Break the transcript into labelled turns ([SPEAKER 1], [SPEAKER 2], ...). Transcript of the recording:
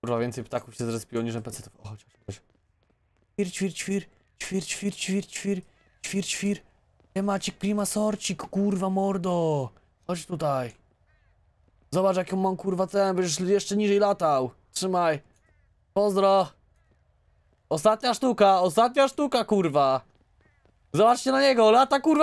[SPEAKER 1] Kurwa, więcej ptaków się zrespiło niż NPC-ów. O, chodź, chodź.
[SPEAKER 2] Ćwir, ćwir, ćwir, ćwir, ćwir, ćwir, ćwir, ćwir, ćwir. Nie prima, klimasorcik, kurwa mordo. Chodź tutaj. Zobacz
[SPEAKER 3] jaką mam kurwa ten, będziesz jeszcze niżej latał. Trzymaj. Pozdro. Ostatnia sztuka, ostatnia sztuka kurwa. Zobaczcie na niego, lata kurwa.